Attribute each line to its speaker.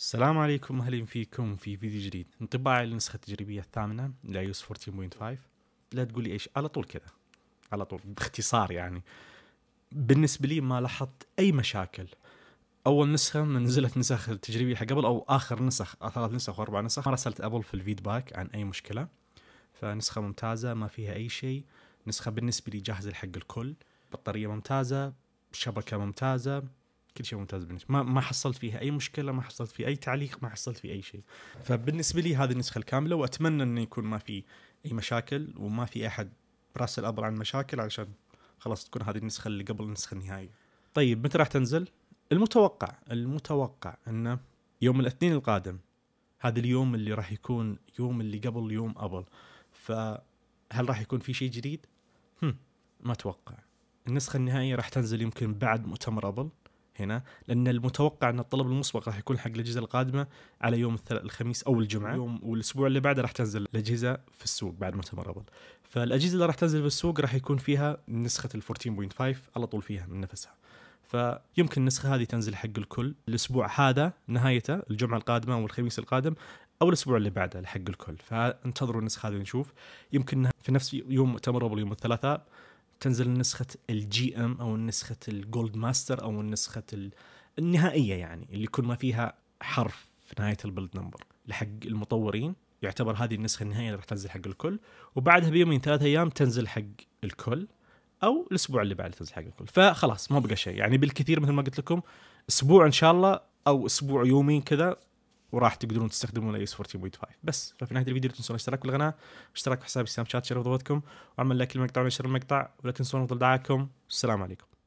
Speaker 1: السلام عليكم اهلا فيكم في فيديو جديد انطباعي للنسخة التجريبية الثامنة لايوس 14.5 لا تقول لي ايش على طول كذا على طول باختصار يعني بالنسبة لي ما لاحظت اي مشاكل اول نسخة من نزلت نسخ التجريبية قبل او اخر نسخ ثلاث نسخ واربع نسخ ما رسلت ابل في الفيدباك عن اي مشكلة فنسخة ممتازة ما فيها اي شيء نسخة بالنسبة لي جاهزة لحق الكل بطارية ممتازة شبكة ممتازة كل شيء ممتاز بالنسبه ما ما حصلت فيها اي مشكله ما حصلت في اي تعليق ما حصلت في اي شيء فبالنسبه لي هذه النسخه الكامله واتمنى انه يكون ما في اي مشاكل وما في احد براس الابر عن مشاكل علشان خلاص تكون هذه النسخه اللي قبل النسخه النهائيه طيب متى راح تنزل المتوقع المتوقع انه يوم الاثنين القادم هذا اليوم اللي راح يكون يوم اللي قبل يوم ابل فهل راح يكون في شيء جديد هم ما اتوقع النسخه النهائيه راح تنزل يمكن بعد مؤتمر ابل هنا لان المتوقع ان الطلب المسبق راح يكون حق الاجهزه القادمه على يوم الخميس او الجمعه يوم والاسبوع اللي بعده راح تنزل الاجهزه في السوق بعد مؤتمر ابل فالاجهزه اللي راح تنزل في السوق راح يكون فيها نسخه ال 14.5 على طول فيها من نفسها فيمكن النسخه هذه تنزل حق الكل الاسبوع هذا نهايته الجمعه القادمه والخميس القادم او الاسبوع اللي بعده لحق الكل فانتظروا النسخه هذه ونشوف يمكن في نفس يوم مؤتمر ابل يوم الثلاثاء تنزل نسخه الجي ام او نسخه الجولد ماستر او النسخه النهائيه يعني اللي كل ما فيها حرف في نهايه البلد نمبر لحق المطورين يعتبر هذه النسخه النهائيه اللي راح تنزل حق الكل وبعدها بيومين ثلاثة ايام تنزل حق الكل او الاسبوع اللي بعده تنزل حق الكل فخلاص ما بقى شيء يعني بالكثير مثل ما قلت لكم اسبوع ان شاء الله او اسبوع يومين كذا وراح تقدرون تستخدمون اي اس 14.5 بس ففي نهايه الفيديو لا تنسون الاشتراك بالقناه اشتراك في حساب سناب شات شرف ضغطكم وعمل لايك للمقطع ونشر المقطع ولا تنسون تفضل دعاكم السلام عليكم